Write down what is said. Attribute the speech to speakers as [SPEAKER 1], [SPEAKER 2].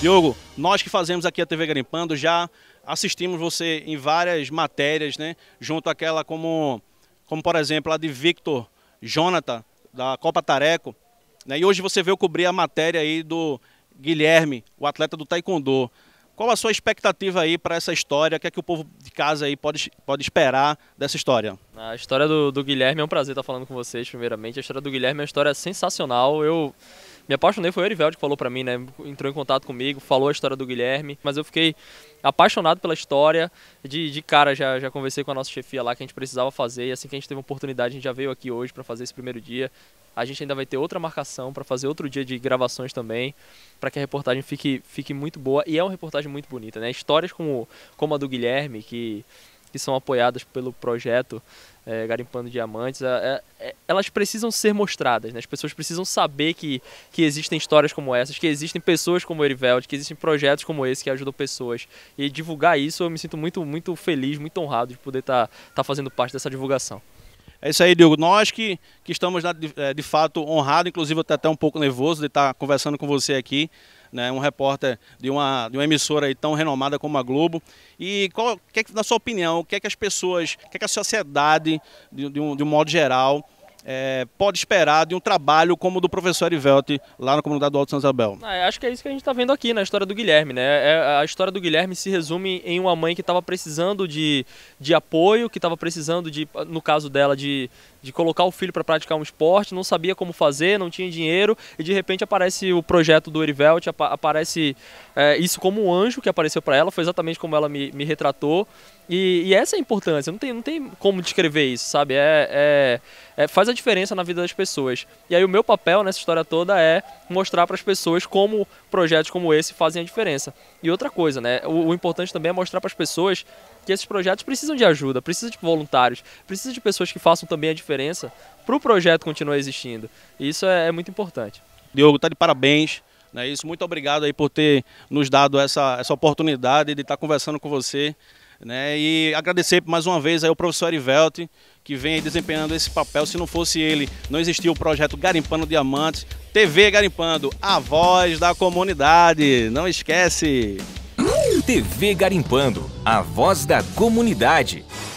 [SPEAKER 1] Diogo, nós que fazemos aqui a TV Garimpando já assistimos você em várias matérias, né? Junto àquela como, como por exemplo, a de Victor Jonathan, da Copa Tareco. Né? E hoje você veio cobrir a matéria aí do Guilherme, o atleta do Taekwondo. Qual a sua expectativa aí para essa história? O que é que o povo de casa aí pode, pode esperar dessa
[SPEAKER 2] história? A história do, do Guilherme é um prazer estar falando com vocês, primeiramente. A história do Guilherme é uma história sensacional. Eu me apaixonei foi o Eriveldi que falou para mim, né? Entrou em contato comigo, falou a história do Guilherme, mas eu fiquei apaixonado pela história. De, de cara, já, já conversei com a nossa chefia lá que a gente precisava fazer. E assim que a gente teve a oportunidade, a gente já veio aqui hoje para fazer esse primeiro dia. A gente ainda vai ter outra marcação para fazer outro dia de gravações também, para que a reportagem fique, fique muito boa. E é uma reportagem muito bonita, né? Histórias como, como a do Guilherme, que, que são apoiadas pelo projeto é, Garimpando Diamantes, é, é, elas precisam ser mostradas, né? As pessoas precisam saber que, que existem histórias como essas, que existem pessoas como o Eriveld, que existem projetos como esse que ajudam pessoas. E divulgar isso, eu me sinto muito, muito feliz, muito honrado de poder estar tá, tá fazendo parte dessa divulgação.
[SPEAKER 1] É isso aí, Diogo. Nós que, que estamos de, é, de fato honrados, inclusive eu estou até um pouco nervoso de estar conversando com você aqui, né? um repórter de uma, de uma emissora tão renomada como a Globo. E qual, que é, na sua opinião, o que é que as pessoas, o que é que a sociedade, de, de um, de um modo geral, é, pode esperar de um trabalho como o do professor Erivelti lá na comunidade do Alto São Isabel?
[SPEAKER 2] Ah, acho que é isso que a gente está vendo aqui na história do Guilherme. Né? É, a história do Guilherme se resume em uma mãe que estava precisando de, de apoio, que estava precisando, de, no caso dela, de, de colocar o filho para praticar um esporte, não sabia como fazer, não tinha dinheiro, e de repente aparece o projeto do Erivelt, ap aparece é, isso como um anjo que apareceu para ela, foi exatamente como ela me, me retratou, e, e, essa é a importância, não tem, não tem como descrever isso, sabe? é, é é, faz a diferença na vida das pessoas. E aí o meu papel nessa história toda é mostrar para as pessoas como projetos como esse fazem a diferença. E outra coisa, né? O, o importante também é mostrar para as pessoas que esses projetos precisam de ajuda, precisam de voluntários, precisam de pessoas que façam também a diferença para o projeto continuar existindo. E isso é, é muito importante.
[SPEAKER 1] Diogo, tá de parabéns. Né? Isso, muito obrigado aí por ter nos dado essa, essa oportunidade de estar tá conversando com você. Né? E agradecer mais uma vez aí ao professor Erivelte, que vem desempenhando esse papel. Se não fosse ele, não existia o projeto Garimpando Diamantes. TV Garimpando, a voz da comunidade. Não esquece! TV Garimpando, a voz da comunidade.